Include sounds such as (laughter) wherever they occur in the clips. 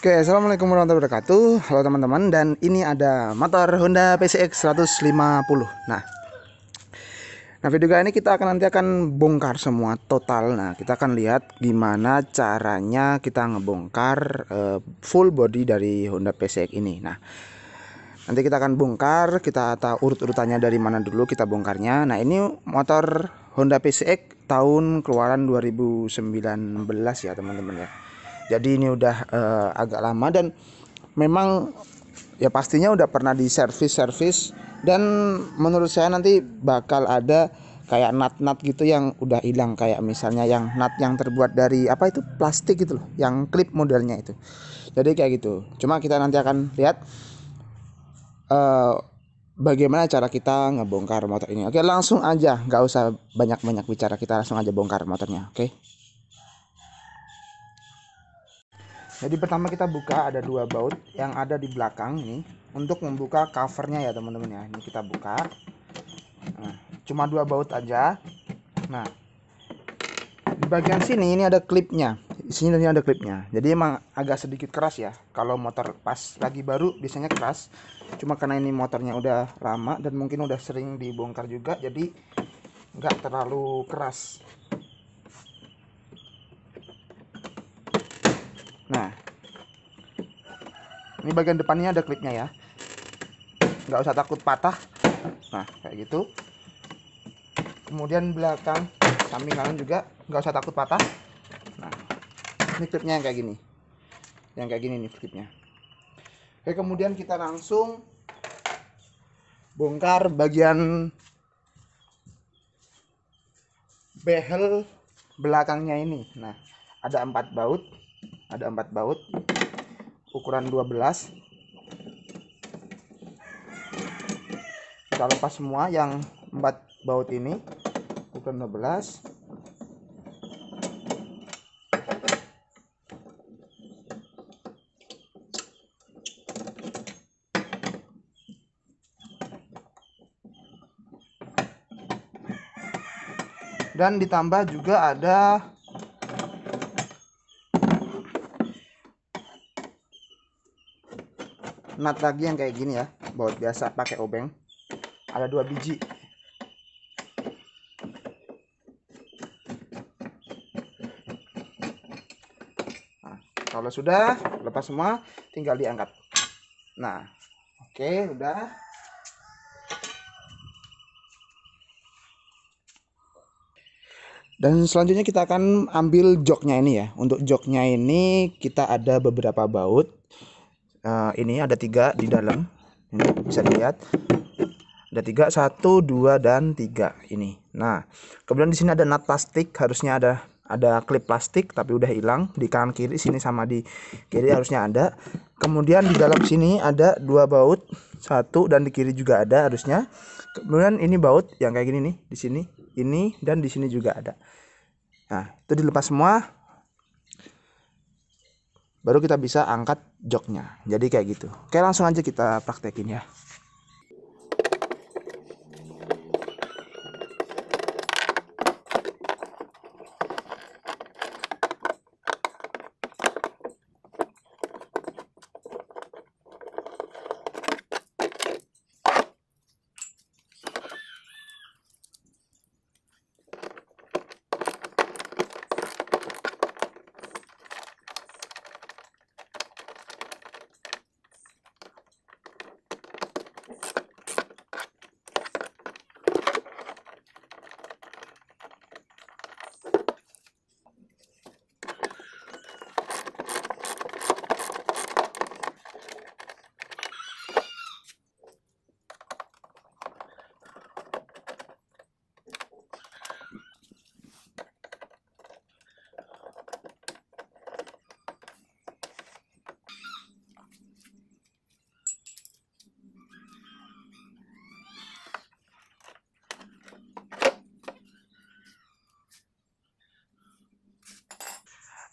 Oke, assalamualaikum warahmatullahi wabarakatuh. Halo teman-teman, dan ini ada motor Honda PCX 150. Nah, nah video kali ini kita akan nanti akan bongkar semua total. Nah, kita akan lihat gimana caranya kita ngebongkar uh, full body dari Honda PCX ini. Nah, nanti kita akan bongkar, kita tahu urut-urutannya dari mana dulu kita bongkarnya. Nah, ini motor Honda PCX tahun keluaran 2019 ya teman-teman ya. -teman jadi ini udah uh, agak lama dan memang ya pastinya udah pernah di service servis dan menurut saya nanti bakal ada kayak nat-nat gitu yang udah hilang kayak misalnya yang nat yang terbuat dari apa itu plastik gitu loh yang klip modelnya itu jadi kayak gitu cuma kita nanti akan lihat uh, bagaimana cara kita ngebongkar motor ini oke langsung aja nggak usah banyak-banyak bicara kita langsung aja bongkar motornya oke jadi pertama kita buka ada dua baut yang ada di belakang ini untuk membuka covernya ya teman-teman ya ini kita buka nah, cuma dua baut aja nah di bagian sini ini ada klipnya di sini ada klipnya jadi emang agak sedikit keras ya kalau motor pas lagi baru biasanya keras cuma karena ini motornya udah lama dan mungkin udah sering dibongkar juga jadi nggak terlalu keras nah ini bagian depannya ada klipnya ya nggak usah takut patah nah kayak gitu kemudian belakang samping kanan juga nggak usah takut patah nah ini klipnya yang kayak gini yang kayak gini nih klipnya oke kemudian kita langsung bongkar bagian behel belakangnya ini nah ada empat baut ada empat baut ukuran 12 kita lepas semua yang empat baut ini ukuran 12 dan ditambah juga ada nut lagi yang kayak gini ya baut biasa pakai obeng ada dua biji nah, kalau sudah lepas semua tinggal diangkat nah oke okay, udah Dan selanjutnya kita akan ambil joknya ini ya. Untuk joknya ini kita ada beberapa baut uh, ini ada tiga di dalam ini bisa dilihat ada tiga satu dua dan tiga ini nah kemudian di sini ada nat plastik harusnya ada ada klip plastik tapi udah hilang di kanan kiri sini sama di kiri harusnya ada kemudian di dalam sini ada dua baut satu dan di kiri juga ada harusnya kemudian ini baut yang kayak gini nih di sini ini dan di sini juga ada nah itu dilepas semua baru kita bisa angkat joknya jadi kayak gitu oke langsung aja kita praktekin ya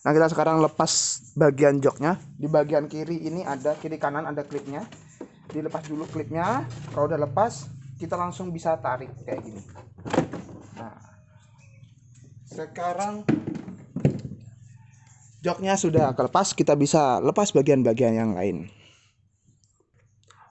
Nah kita sekarang lepas bagian joknya. Di bagian kiri ini ada kiri kanan ada klipnya. Dilepas dulu klipnya. Kalau udah lepas kita langsung bisa tarik kayak gini. Nah sekarang joknya sudah kelepas kita bisa lepas bagian-bagian yang lain.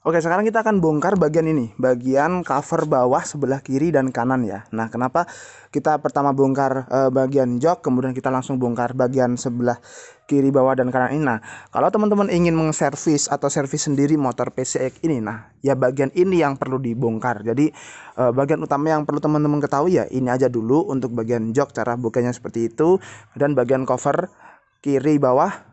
Oke, sekarang kita akan bongkar bagian ini, bagian cover bawah sebelah kiri dan kanan ya. Nah, kenapa kita pertama bongkar e, bagian jok, kemudian kita langsung bongkar bagian sebelah kiri bawah dan kanan ini. Nah, kalau teman-teman ingin mengservis atau servis sendiri motor PCX ini, nah, ya bagian ini yang perlu dibongkar. Jadi, e, bagian utama yang perlu teman-teman ketahui ya ini aja dulu untuk bagian jok cara bukanya seperti itu dan bagian cover kiri bawah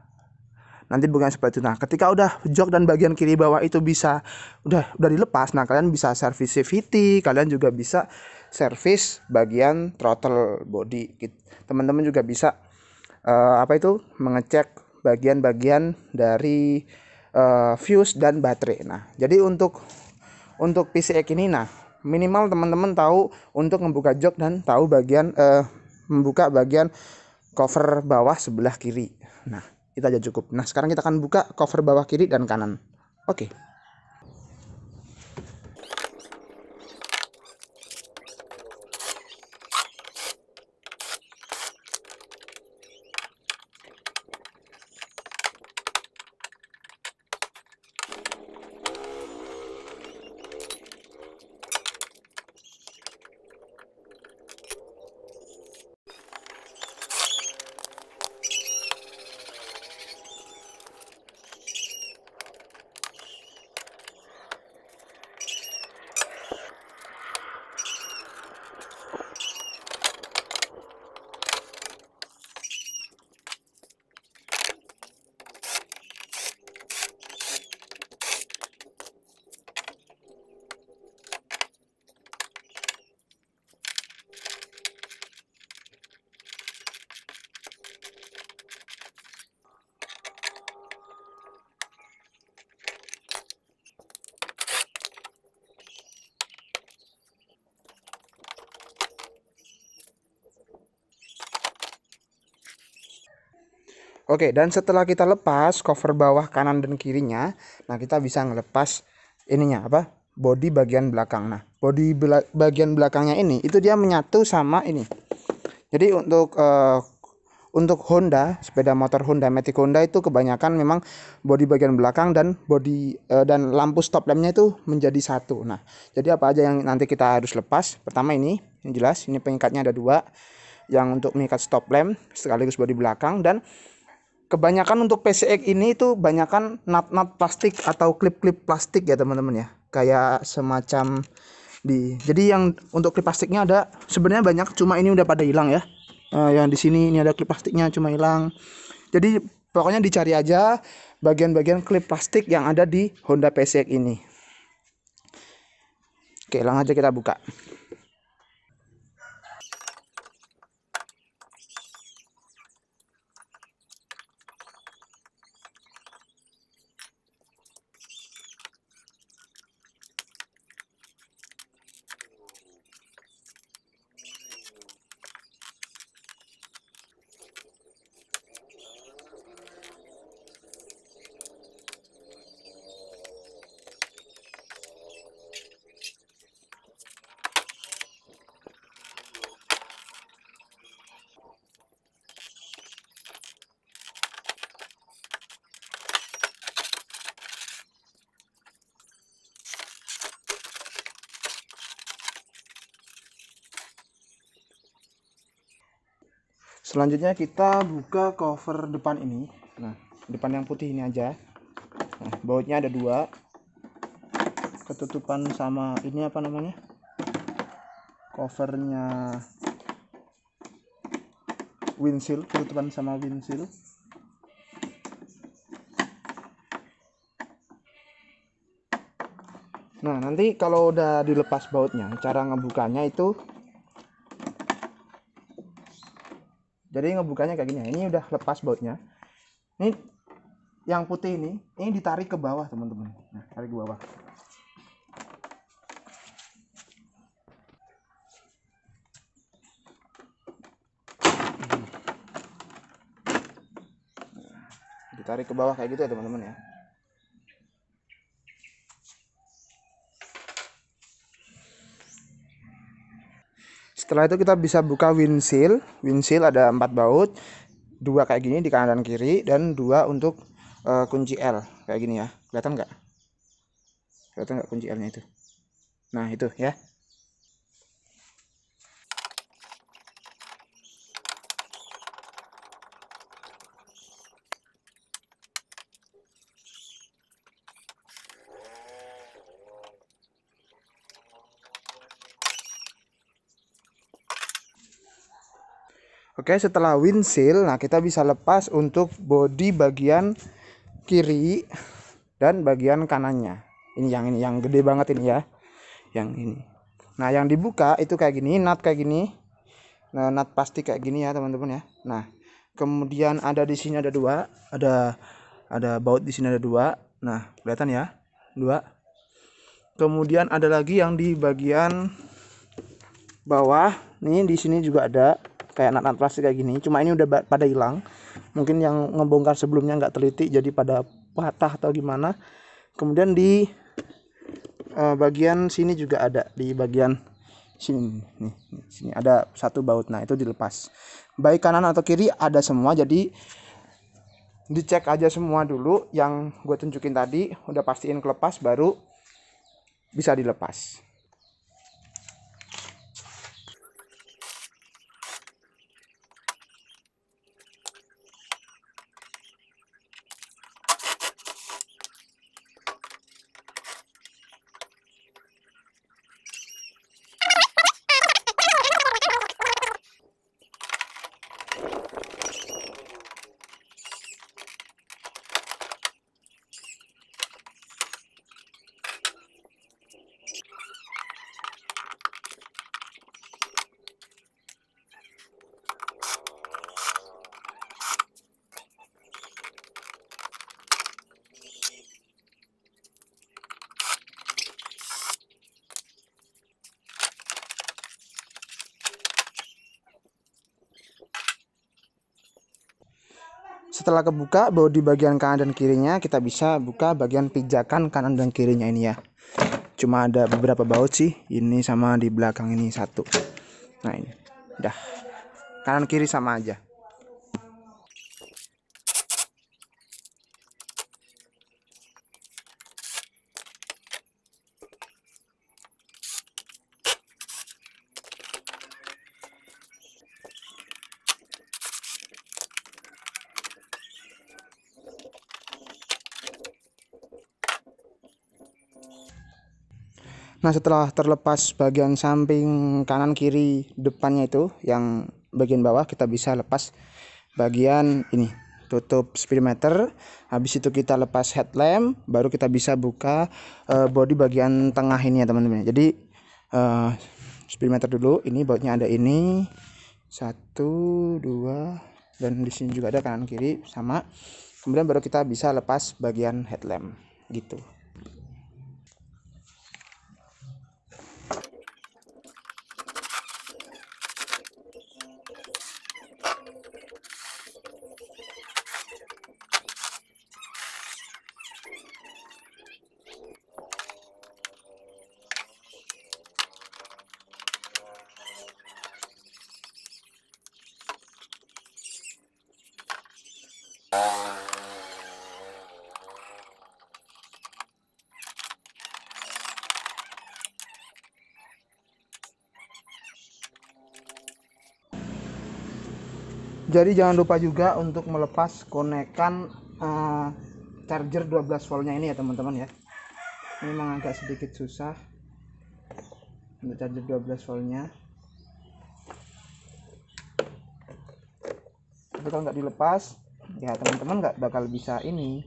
nanti bukan seperti itu nah ketika udah jok dan bagian kiri bawah itu bisa udah udah dilepas nah kalian bisa servis CVT kalian juga bisa servis bagian throttle body teman-teman juga bisa uh, apa itu mengecek bagian-bagian dari uh, fuse dan baterai nah jadi untuk untuk PCX e ini nah minimal teman-teman tahu untuk membuka jok dan tahu bagian uh, membuka bagian cover bawah sebelah kiri nah itu aja cukup nah sekarang kita akan buka cover bawah kiri dan kanan oke okay. Oke, dan setelah kita lepas cover bawah kanan dan kirinya, nah kita bisa ngelepas ininya apa? Body bagian belakang. Nah, body bagian belakangnya ini itu dia menyatu sama ini. Jadi untuk uh, untuk Honda, sepeda motor Honda Matic Honda itu kebanyakan memang body bagian belakang dan body eh, dan lampu stop lampnya itu menjadi satu. Nah, jadi apa aja yang nanti kita harus lepas? Pertama ini, yang jelas ini pengikatnya ada dua, yang untuk mengikat stop lamp sekaligus body belakang dan kebanyakan untuk PCX ini itu banyakkan nat nat plastik atau klip-klip plastik ya teman-teman ya kayak semacam di jadi yang untuk klip plastiknya ada sebenarnya banyak cuma ini udah pada hilang ya uh, yang di sini ini ada klip plastiknya cuma hilang jadi pokoknya dicari aja bagian-bagian klip plastik yang ada di Honda PCX ini oke langsung aja kita buka selanjutnya kita buka cover depan ini nah depan yang putih ini aja nah bautnya ada dua ketutupan sama ini apa namanya covernya windshield ketutupan sama windshield Nah, nanti kalau udah dilepas bautnya, cara ngebukanya itu jadi ngebukanya kayak gini ya. ini udah lepas bautnya ini yang putih ini ini ditarik ke bawah teman-teman nah tarik ke bawah ditarik ke bawah kayak gitu ya teman-teman ya setelah itu kita bisa buka windshield windshield ada empat baut dua kayak gini di kanan dan kiri dan dua untuk uh, kunci L kayak gini ya kelihatan nggak kelihatan nggak kunci L nya itu nah itu ya Oke, setelah windshield, nah kita bisa lepas untuk body bagian kiri dan bagian kanannya. Ini yang ini yang gede banget ini ya. Yang ini. Nah, yang dibuka itu kayak gini, nut kayak gini. Nah, nut pasti kayak gini ya, teman-teman ya. Nah, kemudian ada di sini ada dua, ada ada baut di sini ada dua. Nah, kelihatan ya? Dua. Kemudian ada lagi yang di bagian bawah. Nih di sini juga ada kayak anak-anak plastik kayak gini cuma ini udah pada hilang mungkin yang ngebongkar sebelumnya nggak teliti jadi pada patah atau gimana kemudian di uh, bagian sini juga ada di bagian sini nih, nih sini ada satu baut nah itu dilepas baik kanan atau kiri ada semua jadi dicek aja semua dulu yang gue tunjukin tadi udah pastiin kelepas baru bisa dilepas setelah kebuka baru di bagian kanan dan kirinya kita bisa buka bagian pijakan kanan dan kirinya ini ya cuma ada beberapa baut sih ini sama di belakang ini satu nah ini dah, kanan kiri sama aja Nah setelah terlepas bagian samping kanan kiri depannya itu yang bagian bawah kita bisa lepas bagian ini tutup speedometer habis itu kita lepas headlamp baru kita bisa buka uh, body bagian tengah ini ya teman-teman jadi uh, speedometer dulu ini bautnya ada ini satu dua dan di sini juga ada kanan kiri sama kemudian baru kita bisa lepas bagian headlamp gitu jadi jangan lupa juga untuk melepas konekan uh, charger 12 voltnya ini ya teman-teman ya ini memang agak sedikit susah untuk charger 12 voltnya tapi kalau nggak dilepas ya teman-teman nggak bakal bisa ini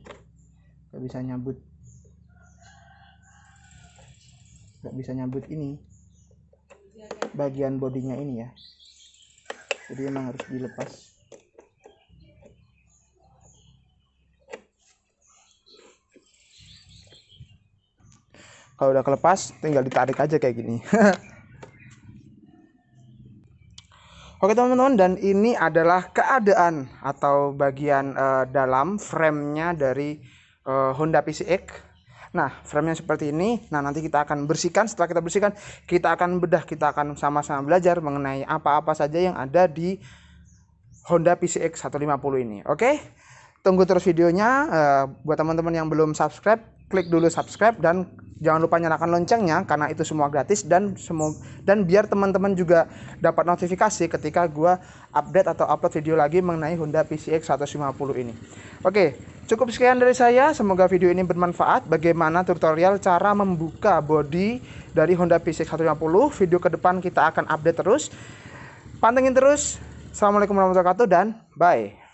nggak bisa nyambut nggak bisa nyambut ini bagian bodinya ini ya jadi emang harus dilepas kalau udah kelepas tinggal ditarik aja kayak gini (laughs) Oke teman-teman dan ini adalah keadaan atau bagian uh, dalam framenya dari uh, Honda PCX Nah, framenya seperti ini. Nah, nanti kita akan bersihkan. Setelah kita bersihkan, kita akan bedah, kita akan sama-sama belajar mengenai apa-apa saja yang ada di Honda PCX 150 ini. Oke? Tunggu terus videonya. Uh, buat teman-teman yang belum subscribe, klik dulu subscribe dan jangan lupa nyalakan loncengnya karena itu semua gratis dan semua dan biar teman-teman juga dapat notifikasi ketika gue update atau upload video lagi mengenai Honda PCX 150 ini. Oke, cukup sekian dari saya. Semoga video ini bermanfaat. Bagaimana tutorial cara membuka body dari Honda PCX 150. Video ke depan kita akan update terus. Pantengin terus. Assalamualaikum warahmatullahi wabarakatuh dan bye.